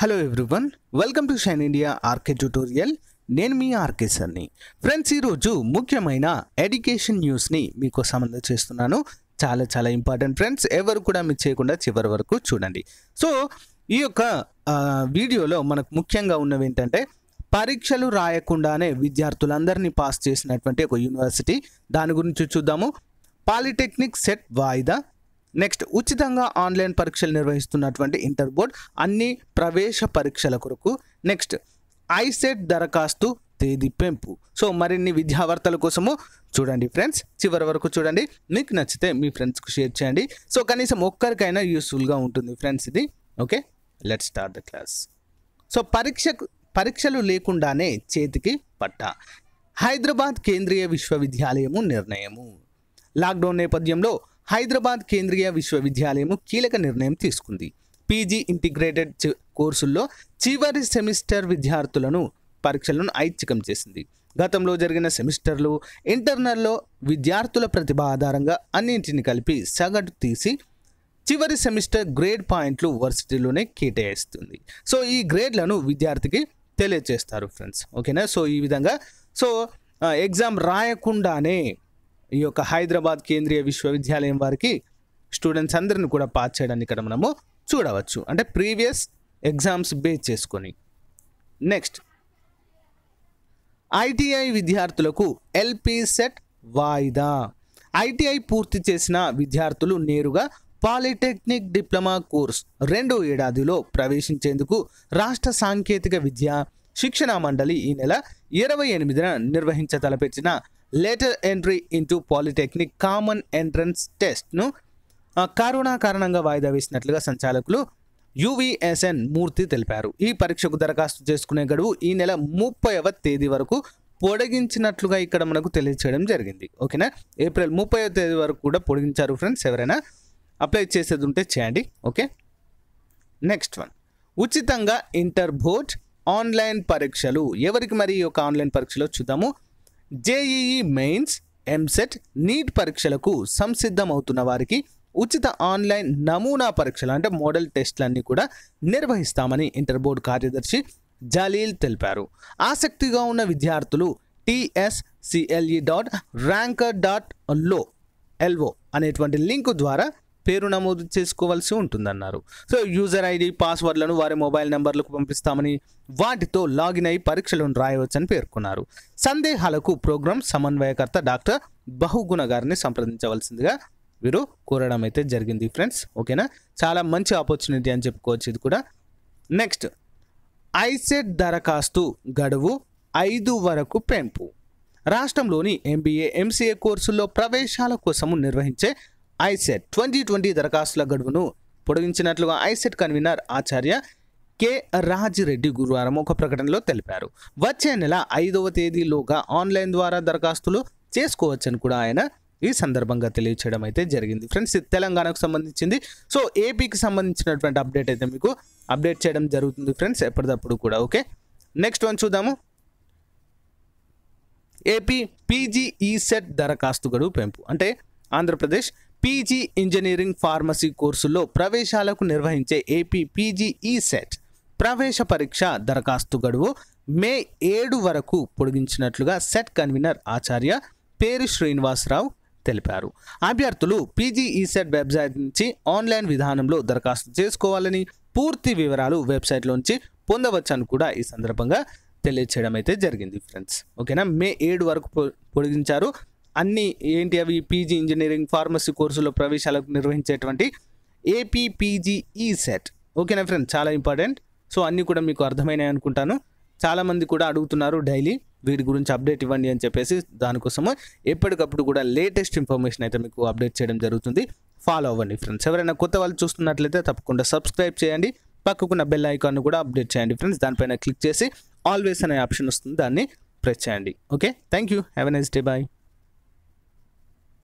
hello everyone welcome to Shine India RK tutorial నేను మీ RK సర్ని friends ఈరోజు ముఖ్యమైన ఎడ్యుకేషన్ న్యూస్ని మీకు సంబంధం చేస్తున్నాను చాలా చాలా ఇంపార్టెంట్ ఫ్రెండ్స్ ఎవరు కూడా మిస్ చేయకుండా చివరి వరకు చూడండి సో ఈ యొక్క వీడియోలో మనకు ముఖ్యంగా ఉన్నవి ఏంటంటే పరీక్షలు రాయకుండానే విద్యార్థులందరినీ పాస్ చేసినటువంటి ఒక యూనివర్సిటీ దాని గురించి చూద్దాము పాలిటెక్నిక్ సెట్ వాయిదా నెక్స్ట్ ఉచితంగా ఆన్లైన్ పరీక్షలు నిర్వహిస్తున్నటువంటి ఇంటర్ బోర్డ్ అన్ని ప్రవేశ పరీక్షల కొరకు నెక్స్ట్ ఐసెట్ దరఖాస్తు తేదీ పెంపు సో మరిన్ని విద్యావార్తల కోసము చూడండి ఫ్రెండ్స్ చివరి వరకు చూడండి మీకు నచ్చితే మీ ఫ్రెండ్స్కు షేర్ చేయండి సో కనీసం ఒక్కరికైనా యూస్ఫుల్గా ఉంటుంది ఫ్రెండ్స్ ఇది okay let start the class so పరీక్షకు పరీక్షలు లేకుండానే చేతికి పట్ట హైదరాబాద్ కేంద్రీయ విశ్వవిద్యాలయము నిర్ణయము లాక్డౌన్ నేపథ్యంలో హైదరాబాద్ కేంద్రీయ విశ్వవిద్యాలయము కీలక నిర్ణయం తీసుకుంది పీజీ ఇంటిగ్రేటెడ్ కోర్సుల్లో చివరి సెమిస్టర్ విద్యార్థులను పరీక్షలను ఐచ్ఛికం చేసింది గతంలో జరిగిన సెమిస్టర్లు ఇంటర్నల్లో విద్యార్థుల ప్రతిభ ఆధారంగా అన్నింటిని కలిపి సగటు తీసి చివరి సెమిస్టర్ గ్రేడ్ పాయింట్లు వర్సిటీలోనే కేటాయిస్తుంది సో ఈ గ్రేడ్లను విద్యార్థికి తెలియజేస్తారు ఫ్రెండ్స్ ఓకేనా సో ఈ విధంగా సో ఎగ్జామ్ రాయకుండానే ఈ యొక్క హైదరాబాద్ కేంద్రీయ విశ్వవిద్యాలయం వారికి స్టూడెంట్స్ అందరిని కూడా పాస్ చేయడాన్ని ఇక్కడ మనము చూడవచ్చు అంటే ప్రీవియస్ ఎగ్జామ్స్ బేస్ చేసుకొని నెక్స్ట్ ఐటీఐ విద్యార్థులకు ఎల్పి సెట్ వాయిదా ఐటీఐ పూర్తి చేసిన విద్యార్థులు నేరుగా పాలిటెక్నిక్ డిప్లొమా కోర్స్ రెండో ఏడాదిలో ప్రవేశించేందుకు రాష్ట్ర సాంకేతిక విద్య శిక్షణ మండలి ఈ నెల ఇరవై ఎనిమిదిన నిర్వహించతలపెట్టిన later entry into polytechnic common entrance టెస్ట్ను కరోనా కారణంగా వాయిదా వేసినట్లుగా సంచాలకులు యువిఎస్ఎన్ మూర్తి తెలిపారు ఈ పరీక్షకు దరఖాస్తు చేసుకునే గడువు ఈ నెల ముప్పైవ తేదీ వరకు పొడిగించినట్లుగా ఇక్కడ మనకు తెలియచేయడం జరిగింది ఓకేనా ఏప్రిల్ ముప్పై తేదీ వరకు కూడా పొడిగించారు ఫ్రెండ్స్ ఎవరైనా అప్లై చేసేది ఉంటే చేయండి ఓకే నెక్స్ట్ వన్ ఉచితంగా ఇంటర్ బోర్డ్ ఆన్లైన్ పరీక్షలు ఎవరికి మరి ఈ యొక్క ఆన్లైన్ పరీక్షలో చూద్దాము జేఈఈ మెయిన్స్ ఎంసెట్ నీట్ పరీక్షలకు సంసిద్ధమవుతున్న వారికి ఉచిత ఆన్లైన్ నమూనా పరీక్షలు అంటే మోడల్ టెస్టులన్నీ కూడా నిర్వహిస్తామని ఇంటర్ బోర్డు కార్యదర్శి జలీల్ తెలిపారు ఆసక్తిగా ఉన్న విద్యార్థులు టిఎస్సిఎల్ఈ డాట్ ర్యాంకర్ డాట్ లో ఎల్ఓ అనేటువంటి లింకు ద్వారా పేరు నమోదు చేసుకోవాల్సి ఉంటుందన్నారు సో యూజర్ ఐడి పాస్వర్డ్లను వారి మొబైల్ నెంబర్లకు పంపిస్తామని వాటితో లాగిన్ అయి పరీక్షలను రాయవచ్చని పేర్కొన్నారు సందేహాలకు ప్రోగ్రాం సమన్వయకర్త డాక్టర్ బహుగుణ గారిని సంప్రదించవలసిందిగా వీరు కోరడం అయితే జరిగింది ఫ్రెండ్స్ ఓకేనా చాలా మంచి ఆపర్చునిటీ అని చెప్పుకోవచ్చు ఇది కూడా నెక్స్ట్ ఐసెట్ దరఖాస్తు గడువు ఐదు వరకు పెంపు రాష్ట్రంలోని ఎంబీఏ ఎంసీఏ కోర్సుల్లో ప్రవేశాల కోసం నిర్వహించే ఐసెట్ ట్వంటీ ట్వంటీ దరఖాస్తుల గడువును పొడిగించినట్లుగా ఐసెట్ కన్వీనర్ ఆచార్య కె రాజిరెడ్డి గురువారం ఒక ప్రకటనలో తెలిపారు వచ్చే నెల ఐదవ తేదీలోగా ఆన్లైన్ ద్వారా దరఖాస్తులు చేసుకోవచ్చని కూడా ఆయన ఈ సందర్భంగా తెలియచేయడం అయితే జరిగింది ఫ్రెండ్స్ ఇది తెలంగాణకు సంబంధించింది సో ఏపీకి సంబంధించినటువంటి అప్డేట్ అయితే మీకు అప్డేట్ చేయడం జరుగుతుంది ఫ్రెండ్స్ ఎప్పటికప్పుడు కూడా ఓకే నెక్స్ట్ వన్ చూద్దాము ఏపీ పీజీఈసెట్ దరఖాస్తు గడువు పెంపు అంటే ఆంధ్రప్రదేశ్ పీజీ ఇంజనీరింగ్ ఫార్మసీ కోర్సుల్లో ప్రవేశాలకు నిర్వహించే ఏపీ పీజీఈ సెట్ ప్రవేశ పరీక్ష దరఖాస్తు గడువు మే ఏడు వరకు పొడిగించినట్లుగా సెట్ కన్వీనర్ ఆచార్య పేరు శ్రీనివాసరావు తెలిపారు అభ్యర్థులు పీజీఈ సెట్ వెబ్సైట్ నుంచి ఆన్లైన్ విధానంలో దరఖాస్తు చేసుకోవాలని పూర్తి వివరాలు వెబ్సైట్లోంచి పొందవచ్చని కూడా ఈ సందర్భంగా తెలియచేయడం అయితే జరిగింది ఫ్రెండ్స్ ఓకేనా మే ఏడు వరకు పొడిగించారు అన్ని ఏంటి అవి పీజీ ఇంజనీరింగ్ ఫార్మసీ కోర్సులో ప్రవేశాలకు నిర్వహించేటువంటి ఏపీపీజీఈ సెట్ ఓకేనా ఫ్రెండ్స్ చాలా ఇంపార్టెంట్ సో అన్నీ కూడా మీకు అర్థమైనాయి అనుకుంటాను చాలామంది కూడా అడుగుతున్నారు డైలీ వీటి గురించి అప్డేట్ ఇవ్వండి అని చెప్పేసి దానికోసము ఎప్పటికప్పుడు కూడా లేటెస్ట్ ఇన్ఫర్మేషన్ అయితే మీకు అప్డేట్ చేయడం జరుగుతుంది ఫాలో అవ్వండి ఫ్రెండ్స్ ఎవరైనా కొత్త వాళ్ళు చూస్తున్నట్లయితే తప్పకుండా సబ్స్క్రైబ్ చేయండి పక్కకున్న బెల్ ఐకాన్ను కూడా అప్డేట్ చేయండి ఫ్రెండ్స్ దానిపైన క్లిక్ చేసి ఆల్వేస్ అనే ఆప్షన్ వస్తుంది దాన్ని ప్రెస్ చేయండి okay thank you have a nice day bye